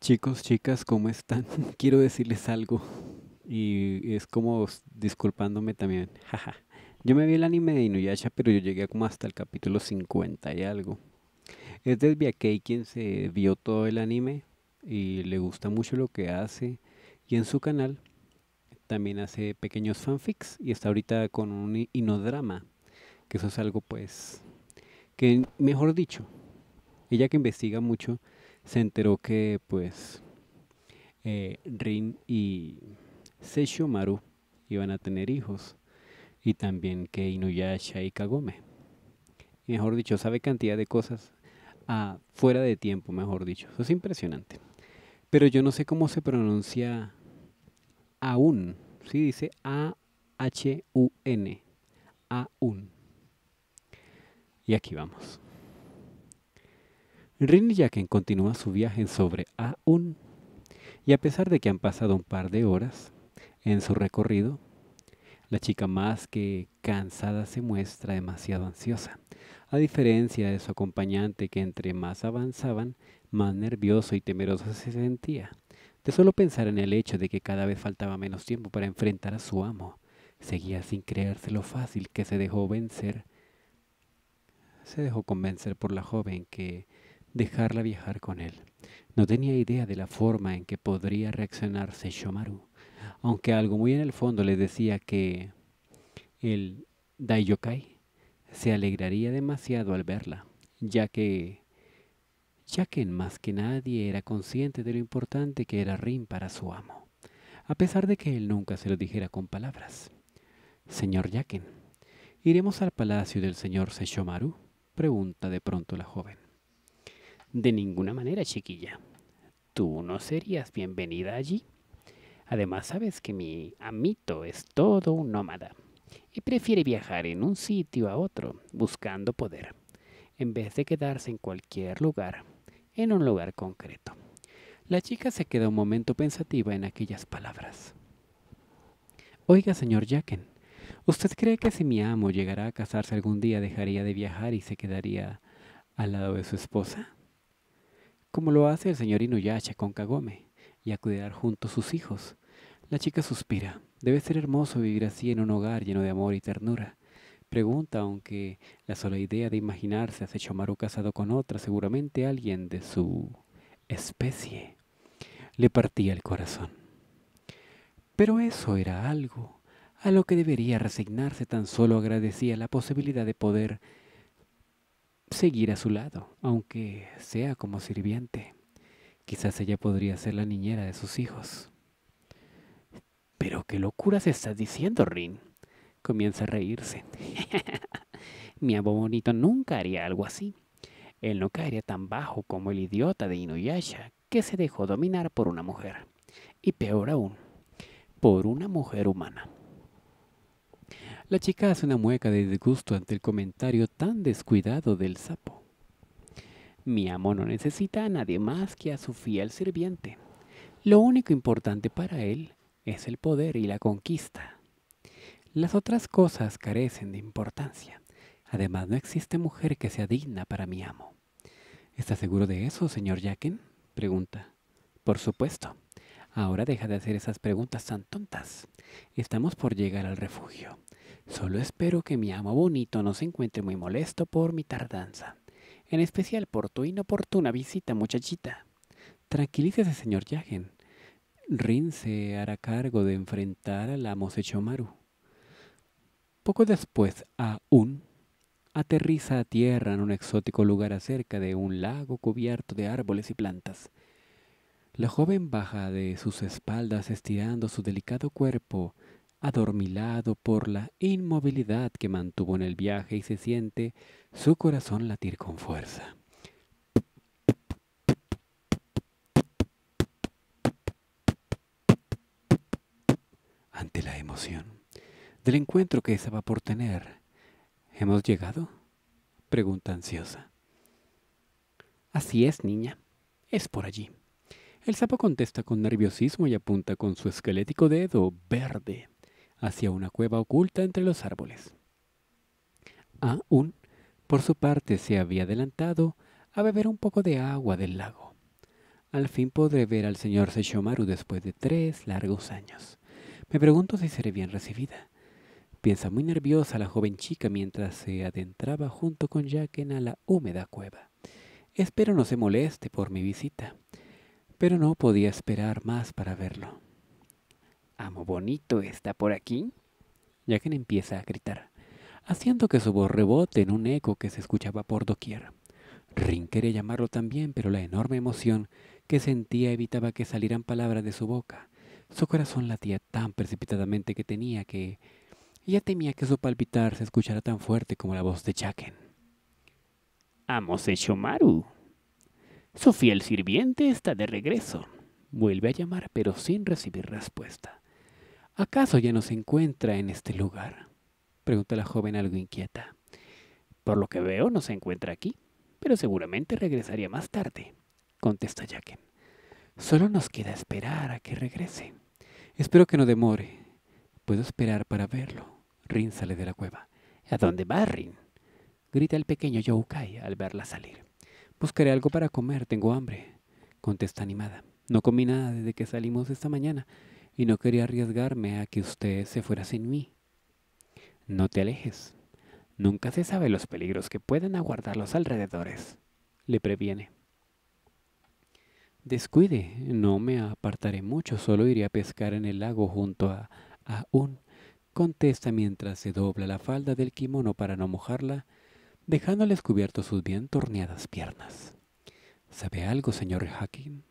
Chicos, chicas, ¿cómo están? Quiero decirles algo. Y es como disculpándome también. yo me vi el anime de Inuyasha, pero yo llegué como hasta el capítulo 50 y algo. Es Desbiakei quien se vio todo el anime y le gusta mucho lo que hace. Y en su canal también hace pequeños fanfics y está ahorita con un inodrama. Que eso es algo pues que, mejor dicho, ella que investiga mucho se enteró que pues eh, Rin y Maru iban a tener hijos y también que Inuyasha y Kagome. mejor dicho, sabe cantidad de cosas fuera de tiempo, mejor dicho. Eso es impresionante. Pero yo no sé cómo se pronuncia aún. Sí, dice A-H-U-N. Aún. Y aquí vamos. Rin y Jacken continúa su viaje sobre aún, y a pesar de que han pasado un par de horas en su recorrido, la chica más que cansada se muestra demasiado ansiosa, a diferencia de su acompañante que entre más avanzaban, más nervioso y temeroso se sentía. De solo pensar en el hecho de que cada vez faltaba menos tiempo para enfrentar a su amo, seguía sin creerse lo fácil que se dejó vencer. Se dejó convencer por la joven que dejarla viajar con él. No tenía idea de la forma en que podría reaccionar Seishomaru, aunque algo muy en el fondo le decía que el Daiyokai se alegraría demasiado al verla, ya que ya que más que nadie era consciente de lo importante que era Rin para su amo, a pesar de que él nunca se lo dijera con palabras. Señor Yaken, ¿iremos al palacio del señor Seishomaru? pregunta de pronto la joven. De ninguna manera, chiquilla. Tú no serías bienvenida allí. Además, sabes que mi amito es todo un nómada y prefiere viajar en un sitio a otro buscando poder, en vez de quedarse en cualquier lugar, en un lugar concreto. La chica se quedó un momento pensativa en aquellas palabras. Oiga, señor Jacken, ¿usted cree que si mi amo llegara a casarse algún día dejaría de viajar y se quedaría al lado de su esposa? como lo hace el señorino Yacha con Kagome, y a cuidar juntos sus hijos. La chica suspira. Debe ser hermoso vivir así en un hogar lleno de amor y ternura. Pregunta, aunque la sola idea de imaginarse a Sechomaru casado con otra, seguramente alguien de su especie, le partía el corazón. Pero eso era algo a lo que debería resignarse, tan solo agradecía la posibilidad de poder seguir a su lado, aunque sea como sirviente. Quizás ella podría ser la niñera de sus hijos. Pero qué locuras estás diciendo, Rin. Comienza a reírse. Mi abo bonito nunca haría algo así. Él no caería tan bajo como el idiota de Inuyasha que se dejó dominar por una mujer. Y peor aún, por una mujer humana. La chica hace una mueca de disgusto ante el comentario tan descuidado del sapo. Mi amo no necesita a nadie más que a su fiel sirviente. Lo único importante para él es el poder y la conquista. Las otras cosas carecen de importancia. Además, no existe mujer que sea digna para mi amo. ¿Está seguro de eso, señor Jaquen? pregunta. Por supuesto. Ahora deja de hacer esas preguntas tan tontas. Estamos por llegar al refugio. Solo espero que mi amo bonito no se encuentre muy molesto por mi tardanza, en especial por tu inoportuna visita, muchachita. Tranquilícese, señor Yagen. Rin se hará cargo de enfrentar al amo Sechomaru. Poco después, aún, aterriza a tierra en un exótico lugar acerca de un lago cubierto de árboles y plantas. La joven baja de sus espaldas estirando su delicado cuerpo adormilado por la inmovilidad que mantuvo en el viaje y se siente su corazón latir con fuerza. Ante la emoción del encuentro que va por tener, ¿hemos llegado? Pregunta ansiosa. Así es, niña. Es por allí. El sapo contesta con nerviosismo y apunta con su esquelético dedo verde hacia una cueva oculta entre los árboles. Aún, por su parte, se había adelantado a beber un poco de agua del lago. Al fin podré ver al señor Seishomaru después de tres largos años. Me pregunto si seré bien recibida. Piensa muy nerviosa la joven chica mientras se adentraba junto con Jaquen a la húmeda cueva. Espero no se moleste por mi visita, pero no podía esperar más para verlo amo bonito está por aquí? yakin empieza a gritar, haciendo que su voz rebote en un eco que se escuchaba por doquier. Rin quería llamarlo también, pero la enorme emoción que sentía evitaba que salieran palabras de su boca. Su corazón latía tan precipitadamente que tenía que... Ya temía que su palpitar se escuchara tan fuerte como la voz de Yaken. Amo Maru. Sofía el sirviente está de regreso. Vuelve a llamar, pero sin recibir respuesta. ¿Acaso ya no se encuentra en este lugar? —pregunta la joven algo inquieta. Por lo que veo, no se encuentra aquí, pero seguramente regresaría más tarde, —contesta Jaquen. Solo nos queda esperar a que regrese. Espero que no demore. Puedo esperar para verlo. Rin sale de la cueva. ¿A dónde va, Rin? grita el pequeño Youkai al verla salir. Buscaré algo para comer, tengo hambre, contesta animada. No comí nada desde que salimos esta mañana y no quería arriesgarme a que usted se fuera sin mí. No te alejes. Nunca se sabe los peligros que pueden aguardar los alrededores, le previene. Descuide, no me apartaré mucho, solo iré a pescar en el lago junto a, a un, contesta mientras se dobla la falda del kimono para no mojarla, dejándole cubiertos sus bien torneadas piernas. ¿Sabe algo, señor Hacking?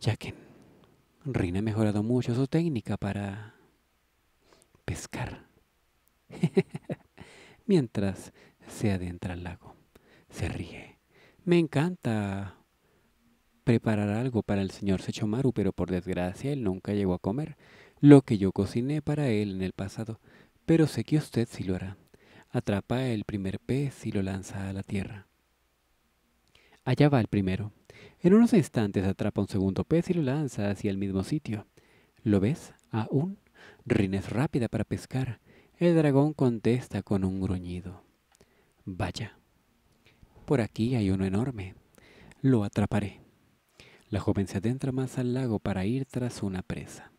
Jackin Rina ha mejorado mucho su técnica para pescar. Mientras se adentra al lago, se ríe. Me encanta preparar algo para el señor Sechomaru, pero por desgracia él nunca llegó a comer lo que yo cociné para él en el pasado, pero sé que usted sí lo hará. Atrapa el primer pez y lo lanza a la tierra. Allá va el primero. En unos instantes atrapa un segundo pez y lo lanza hacia el mismo sitio. ¿Lo ves? Aún. Rin rápida para pescar. El dragón contesta con un gruñido. Vaya. Por aquí hay uno enorme. Lo atraparé. La joven se adentra más al lago para ir tras una presa.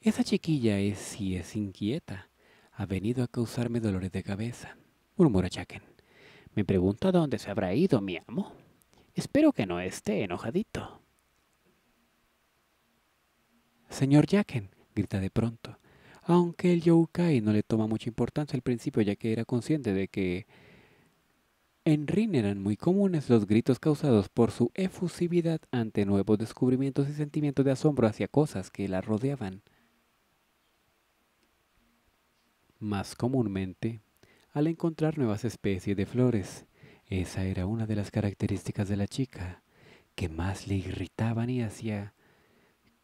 Esa chiquilla es si es inquieta. Ha venido a causarme dolores de cabeza, murmura Chaken. Me pregunto a dónde se habrá ido mi amo. Espero que no esté enojadito. Señor Jacken, grita de pronto. Aunque el Yokai no le toma mucha importancia al principio, ya que era consciente de que en Rin eran muy comunes los gritos causados por su efusividad ante nuevos descubrimientos y sentimientos de asombro hacia cosas que la rodeaban. Más comúnmente, al encontrar nuevas especies de flores, esa era una de las características de la chica que más le irritaban y hacía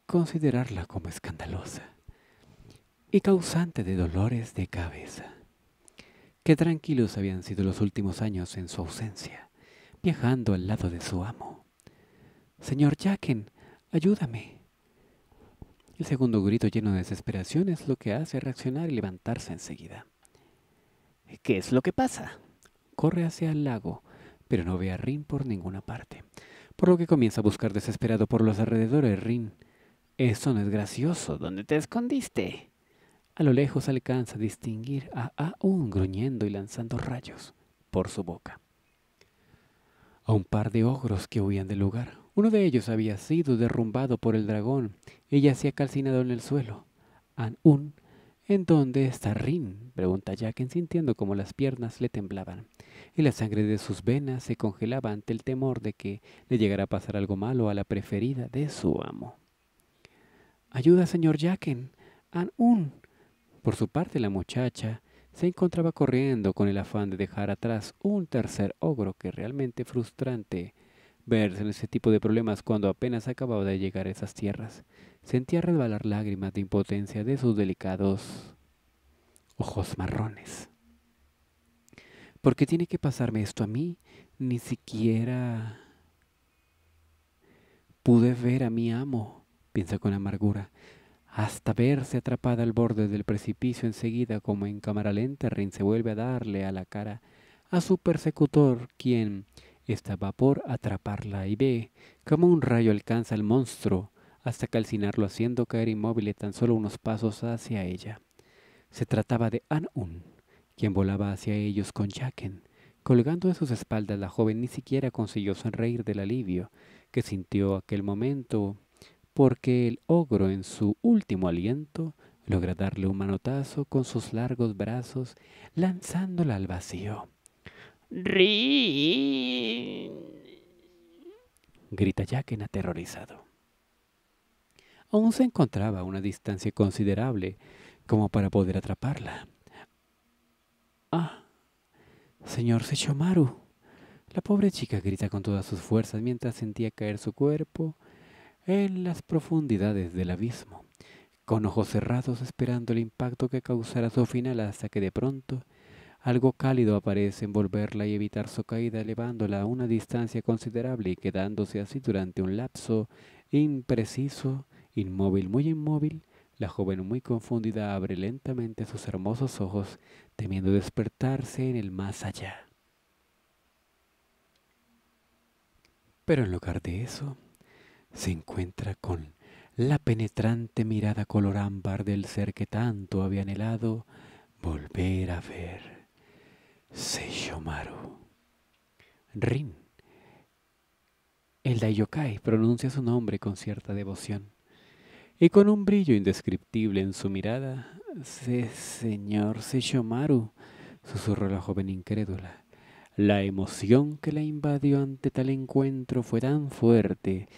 considerarla como escandalosa y causante de dolores de cabeza. Qué tranquilos habían sido los últimos años en su ausencia, viajando al lado de su amo. Señor Jacken, ayúdame. El segundo grito lleno de desesperación es lo que hace reaccionar y levantarse enseguida. ¿Qué es lo que pasa? corre hacia el lago, pero no ve a Rin por ninguna parte, por lo que comienza a buscar desesperado por los alrededores. Rin, eso no es gracioso, ¿dónde te escondiste? A lo lejos alcanza a distinguir a Aún gruñendo y lanzando rayos por su boca. A un par de ogros que huían del lugar. Uno de ellos había sido derrumbado por el dragón Ella se ha calcinado en el suelo. aún ¿En dónde está Rin? pregunta Jacken sintiendo como las piernas le temblaban, y la sangre de sus venas se congelaba ante el temor de que le llegara a pasar algo malo a la preferida de su amo. Ayuda, señor Jacken. An Por su parte, la muchacha se encontraba corriendo con el afán de dejar atrás un tercer ogro que realmente frustrante Verse en ese tipo de problemas cuando apenas acababa de llegar a esas tierras, sentía resbalar lágrimas de impotencia de sus delicados ojos marrones. ¿Por qué tiene que pasarme esto a mí? Ni siquiera pude ver a mi amo, piensa con amargura, hasta verse atrapada al borde del precipicio enseguida como en cámara lenta Rin se vuelve a darle a la cara a su persecutor, quien estaba por atraparla y ve cómo un rayo alcanza al monstruo hasta calcinarlo haciendo caer inmóvil tan solo unos pasos hacia ella. Se trataba de Anun, quien volaba hacia ellos con Jaquen. Colgando de sus espaldas la joven ni siquiera consiguió sonreír del alivio que sintió aquel momento, porque el ogro en su último aliento logra darle un manotazo con sus largos brazos, lanzándola al vacío. Rin. Grita Jacken aterrorizado. Aún se encontraba a una distancia considerable como para poder atraparla. Ah, señor Sechomaru. La pobre chica grita con todas sus fuerzas mientras sentía caer su cuerpo en las profundidades del abismo, con ojos cerrados esperando el impacto que causara su final hasta que de pronto algo cálido aparece envolverla y evitar su caída elevándola a una distancia considerable y quedándose así durante un lapso impreciso, inmóvil, muy inmóvil. La joven muy confundida abre lentamente sus hermosos ojos, temiendo despertarse en el más allá. Pero en lugar de eso, se encuentra con la penetrante mirada color ámbar del ser que tanto había anhelado volver a ver. Seishomaru. Rin. El Daiyokai, pronuncia su nombre con cierta devoción. Y con un brillo indescriptible en su mirada, Se señor Seishomaru, susurró la joven incrédula. La emoción que la invadió ante tal encuentro fue tan fuerte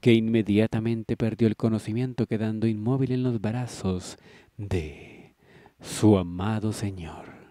que inmediatamente perdió el conocimiento quedando inmóvil en los brazos de su amado señor.